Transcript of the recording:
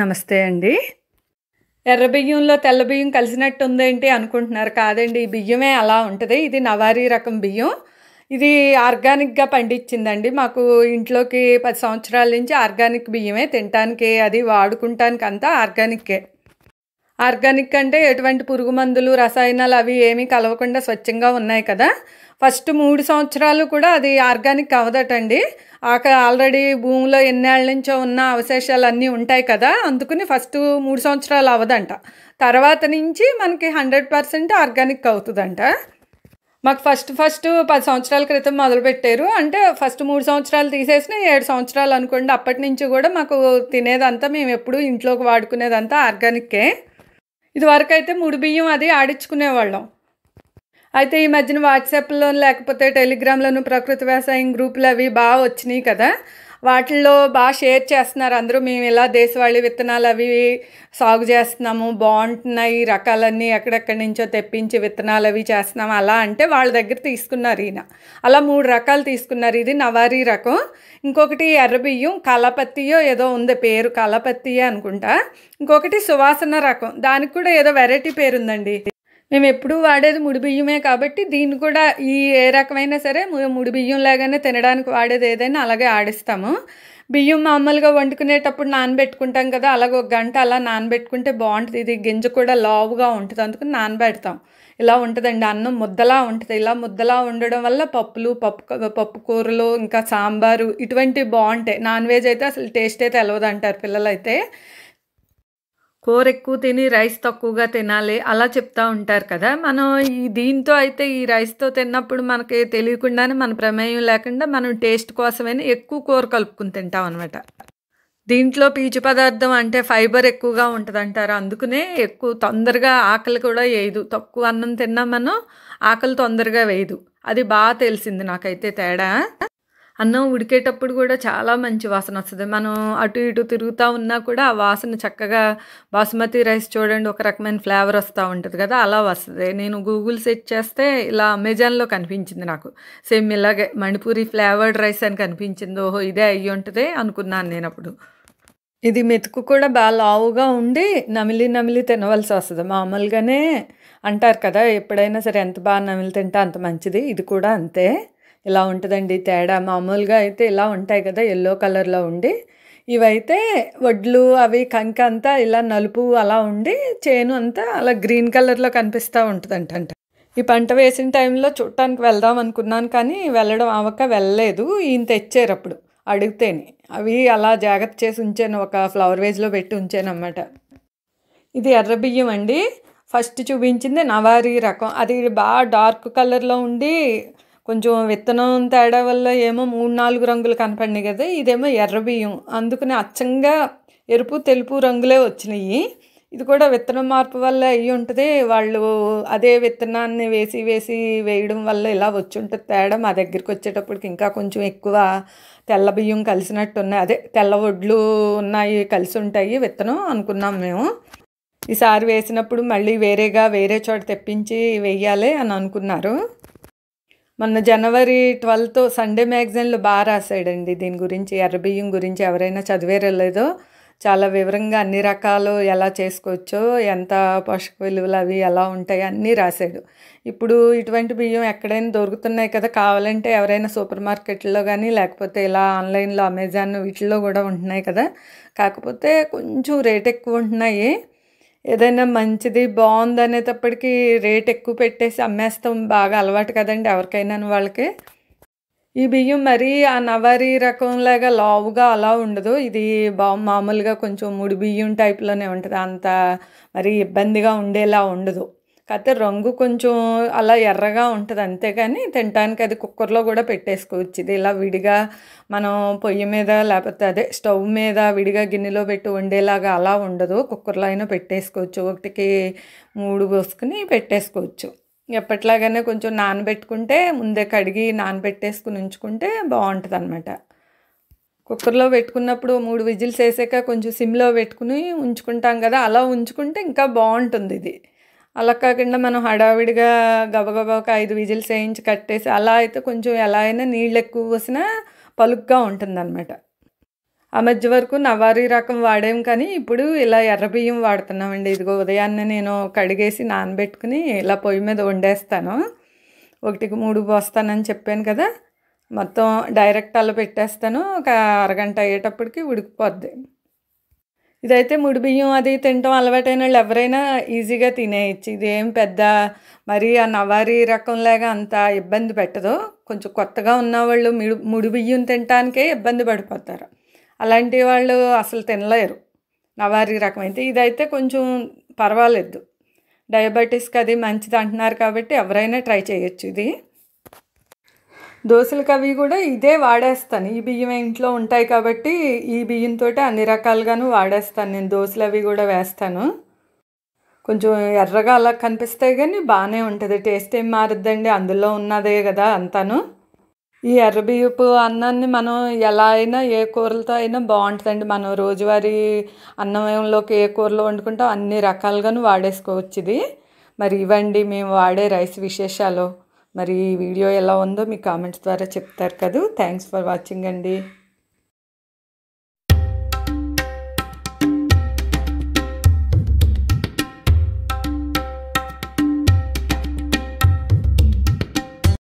నమస్తే అండి ఎర్ర బియ్యంలో తెల్ల బియ్యం కలిసినట్టు ఉందేంటి అనుకుంటున్నారు కాదండి ఈ బియ్యమే అలా ఉంటుంది ఇది నవారీ రకం బియ్యం ఇది ఆర్గానిక్గా పండించిందండి మాకు ఇంట్లోకి పది సంవత్సరాల నుంచి ఆర్గానిక్ బియ్యమే తినటానికి అది వాడుకుంటానికి అంతా ఆర్గానిక్కే ఆర్గానిక్ అంటే ఎటువంటి పురుగు మందులు రసాయనాలు అవి ఏమీ కలవకుండా స్వచ్ఛంగా ఉన్నాయి కదా ఫస్ట్ మూడు సంవత్సరాలు కూడా అది ఆర్గానిక్ అవదటండి ఆక ఆల్రెడీ భూమిలో ఎన్నేళ్ళ నుంచో ఉన్న అవశేషాలు అన్నీ ఉంటాయి కదా అందుకుని ఫస్ట్ మూడు సంవత్సరాలు అవదంట తర్వాత నుంచి మనకి హండ్రెడ్ పర్సెంట్ ఆర్గానిక్ అవుతుందంట మాకు ఫస్ట్ ఫస్ట్ పది సంవత్సరాల క్రితం మొదలుపెట్టారు అంటే ఫస్ట్ మూడు సంవత్సరాలు తీసేసిన ఏడు సంవత్సరాలు అనుకోండి అప్పటి నుంచి కూడా మాకు తినేదంతా మేము ఎప్పుడు ఇంట్లోకి వాడుకునేదంతా ఆర్గానిక్కే ఇదివరకైతే మూడు అయితే ముడి బియ్యం అది ఆడించుకునేవాళ్ళం అయితే ఈ మధ్యన వాట్సాప్లో లేకపోతే టెలిగ్రామ్లోను ప్రకృతి వ్యవసాయం గ్రూపులు అవి బాగా వచ్చినాయి కదా వాటిల్లో బాగా షేర్ చేస్తున్నారు అందరూ మేము ఇలా దేశవాళీ విత్తనాలు అవి సాగు చేస్తున్నాము బాగుంటున్నాయి రకాలన్నీ ఎక్కడెక్కడి నుంచో తెప్పించి విత్తనాలు అవి చేస్తున్నాము అలా అంటే వాళ్ళ దగ్గర తీసుకున్నారు ఈయన అలా మూడు రకాలు తీసుకున్నారు ఇది నవారీ రకం ఇంకొకటి ఎర్రబియ్యం కలపత్తియో ఏదో ఉంది పేరు కలపత్తియే అనుకుంటా ఇంకొకటి సువాసన రకం దానికి కూడా ఏదో వెరైటీ పేరు ఉందండి మేము ఎప్పుడూ వాడేది ముడి బియ్యమే కాబట్టి దీన్ని కూడా ఈ ఏ రకమైనా సరే ముడి బియ్యం లాగానే తినడానికి వాడేది ఏదైనా అలాగే ఆడిస్తాము బియ్యం మామూలుగా వండుకునేటప్పుడు నానబెట్టుకుంటాం కదా అలాగే ఒక గంట అలా నానబెట్టుకుంటే బాగుంటుంది ఇది గింజ కూడా లావుగా ఉంటుంది అందుకని నానబెడతాం ఇలా ఉంటుందండి అన్నం ముద్దలా ఉంటుంది ఇలా ముద్దలా ఉండడం వల్ల పప్పులు పప్పు పప్పు కూరలు ఇంకా సాంబారు ఇటువంటివి బాగుంటాయి నాన్ వెజ్ అయితే అసలు టేస్ట్ అయితే తెలవదు అంటారు పిల్లలైతే కూర ఎక్కువ తిని రైస్ తక్కువగా తినాలి అలా చెప్తూ ఉంటారు కదా మనం ఈ దీంతో అయితే ఈ రైస్తో తిన్నప్పుడు మనకి తెలియకుండానే మన ప్రమేయం లేకుండా మనం టేస్ట్ కోసమైనా ఎక్కువ కూర కలుపుకుని తింటాం అనమాట దీంట్లో పీచు పదార్థం అంటే ఫైబర్ ఎక్కువగా ఉంటుంది అంటారు అందుకనే ఎక్కువ తొందరగా ఆకలి కూడా వేయదు తక్కువ అన్నం తిన్నా మనం ఆకలి తొందరగా వేయదు అది బాగా తెలిసింది నాకైతే తేడా అన్నం ఉడికేటప్పుడు కూడా చాలా మంచి వాసన వస్తుంది మనం అటు ఇటు తిరుగుతూ ఉన్నా కూడా ఆ వాసన చక్కగా బాసుమతి రైస్ చూడండి ఒక రకమైన ఫ్లేవర్ వస్తూ ఉంటుంది కదా అలా వస్తుంది నేను గూగుల్ సెర్చ్ చేస్తే ఇలా అమెజాన్లో కనిపించింది నాకు సేమ్ ఇలాగే మణిపూరి ఫ్లేవర్డ్ రైస్ అని కనిపించింది ఓహో ఇదే అయ్యి ఉంటుంది అనుకున్నాను నేను అప్పుడు ఇది మెతుకు కూడా బాగా లావుగా ఉండి నమిలి నమిలి తినవలసి వస్తుంది మామూలుగానే అంటారు కదా ఎప్పుడైనా సరే ఎంత బాగా నమిలి తింటే అంత మంచిది ఇది కూడా అంతే ఇలా ఉంటుందండి తేడా మామూలుగా అయితే ఇలా ఉంటాయి కదా ఎల్లో కలర్లో ఉండి ఇవైతే వడ్లు అవి కంక అంతా ఇలా నలుపు అలా ఉండి చేను అంతా అలా గ్రీన్ కలర్లో కనిపిస్తూ ఉంటుందంట ఈ పంట వేసిన టైంలో చూడటానికి వెళ్దాం అనుకున్నాను కానీ వెళ్ళడం అవక వెళ్ళలేదు ఈయన తెచ్చారు అప్పుడు అడిగితేనే అవి అలా జాగ్రత్త చేసి ఉంచాను ఒక ఫ్లవర్ వేజ్లో పెట్టి ఉంచాను అన్నమాట ఇది ఎర్ర బియ్యం అండి ఫస్ట్ చూపించింది నవారీ రకం అది బాగా డార్క్ కలర్లో ఉండి కొంచెం విత్తనం తేడా వల్ల ఏమో మూడు నాలుగు రంగులు కనపడినాయి కదా ఇదేమో ఎర్ర బియ్యం అందుకని అచ్చంగా ఎరుపు తెలుపు రంగులే వచ్చినాయి ఇది కూడా విత్తనం మార్పు వల్ల అయ్యి ఉంటుంది వాళ్ళు అదే విత్తనాన్ని వేసి వేసి వేయడం వల్ల ఇలా వచ్చి ఉంటుంది తేడా మా దగ్గరికి వచ్చేటప్పటికి ఇంకా కొంచెం ఎక్కువ తెల్ల బియ్యం కలిసినట్టు ఉన్నాయి అదే తెల్ల ఒడ్లు ఉన్నాయి కలిసి ఉంటాయి విత్తనం అనుకున్నాం మేము ఈసారి వేసినప్పుడు మళ్ళీ వేరేగా వేరే చోట తెప్పించి వేయాలి అని అనుకున్నారు మొన్న జనవరి ట్వెల్త్ సండే మ్యాగజైన్లో బాగా రాశాడండి దీని గురించి ఎర్రబియ్యం గురించి ఎవరైనా చదివేరలేదో చాలా వివరంగా అన్ని రకాలు ఎలా చేసుకోవచ్చో ఎంత పోషక విలువలు అవి ఎలా ఉంటాయి అన్నీ రాశాడు ఇప్పుడు ఇటువంటి బియ్యం ఎక్కడైనా దొరుకుతున్నాయి కదా కావాలంటే ఎవరైనా సూపర్ మార్కెట్లో కానీ లేకపోతే ఇలా ఆన్లైన్లో అమెజాన్ వీటిల్లో కూడా ఉంటున్నాయి కదా కాకపోతే కొంచెం రేట్ ఎక్కువ ఉంటున్నాయి ఏదైనా మంచిది బాగుంది అనేటప్పటికీ రేట్ ఎక్కువ పెట్టేసి అమ్మేస్తాం బాగా అలవాటు కదండి ఎవరికైనా వాళ్ళకి ఈ బియ్యం మరీ ఆ నవారీ రకంలాగా లావుగా అలా ఉండదు ఇది బా మామూలుగా కొంచెం ముడి బియ్యం టైప్లోనే ఉంటుంది అంత మరీ ఇబ్బందిగా ఉండేలా ఉండదు కాకపోతే రంగు కొంచెం అలా ఎర్రగా ఉంటుంది అంతేగాని తినటానికి అది కుక్కర్లో కూడా పెట్టేసుకోవచ్చు ఇది ఇలా విడిగా మనం పొయ్యి మీద లేకపోతే అదే స్టవ్ మీద విడిగా గిన్నెలో పెట్టి వండేలాగా అలా ఉండదు కుక్కర్లో అయినా పెట్టేసుకోవచ్చు ఒకటికి మూడు పోసుకుని పెట్టేసుకోవచ్చు ఎప్పట్లాగానే కొంచెం నానబెట్టుకుంటే ముందే కడిగి నానబెట్టేసుకుని ఉంచుకుంటే బాగుంటుంది అనమాట కుక్కర్లో పెట్టుకున్నప్పుడు మూడు విజిల్స్ వేసాక కొంచెం సిమ్లో పెట్టుకుని ఉంచుకుంటాం కదా అలా ఉంచుకుంటే ఇంకా బాగుంటుంది ఇది అలా కాకుండా మనం హడావిడిగా గబగబా ఒక ఐదు విజిల్స్ వేయించి కట్టేసి అలా అయితే కొంచెం ఎలా అయినా నీళ్ళు ఎక్కువ పోసినా పలుగ్గా ఉంటుందన్నమాట ఆ మధ్య వరకు నవారీ రకం వాడాం కానీ ఇప్పుడు ఇలా ఎర్రబియ్యం వాడుతున్నామండి ఇదిగో ఉదయాన్నే నేను కడిగేసి నానబెట్టుకుని ఇలా పొయ్యి మీద వండేస్తాను ఒకటికి మూడు పోస్తానని చెప్పాను కదా మొత్తం డైరెక్ట్ అలా పెట్టేస్తాను ఒక అరగంట అయ్యేటప్పటికి ఉడికిపోద్ది ఇదైతే ముడి బియ్యం అది తినటం అలవాటైన వాళ్ళు ఎవరైనా ఈజీగా తినేయచ్చు ఇదేం పెద్ద మరి ఆ నవారీ రకంలాగా అంత ఇబ్బంది పెట్టదు కొంచెం కొత్తగా ఉన్నవాళ్ళు మిడు ముడి బియ్యం తినటానికే ఇబ్బంది పడిపోతారు అలాంటి వాళ్ళు అసలు తినలేరు నవారీ రకం అయితే ఇదైతే కొంచెం పర్వాలేదు డయాబెటీస్కి అది మంచిది అంటున్నారు కాబట్టి ఎవరైనా ట్రై చేయొచ్చు ఇది దోశలకు కవి కూడా ఇదే వాడేస్తాను ఈ బియ్యం ఇంట్లో ఉంటాయి కాబట్టి ఈ బియ్యంతో అన్ని రకాలుగాను వాడేస్తాను నేను దోశలు అవి కూడా వేస్తాను కొంచెం ఎర్రగా అలా కనిపిస్తాయి కానీ బాగానే ఉంటుంది టేస్ట్ ఏం మారుద్దండి అందులో ఉన్నదే కదా అంతాను ఈ ఎర్రబియ్యపు అన్నాన్ని మనం ఎలా అయినా ఏ కూరలతో అయినా బాగుంటుందండి మనం రోజువారీ అన్నంలోకి ఏ కూరలో వండుకుంటాం అన్ని రకాలుగాను వాడేసుకోవచ్చు ఇది మరి ఇవ్వండి మేము వాడే రైస్ విశేషాలు మరి ఈ వీడియో ఎలా ఉందో మీ కామెంట్స్ ద్వారా చెప్తారు కదా థ్యాంక్స్ ఫర్ వాచింగ్ అండి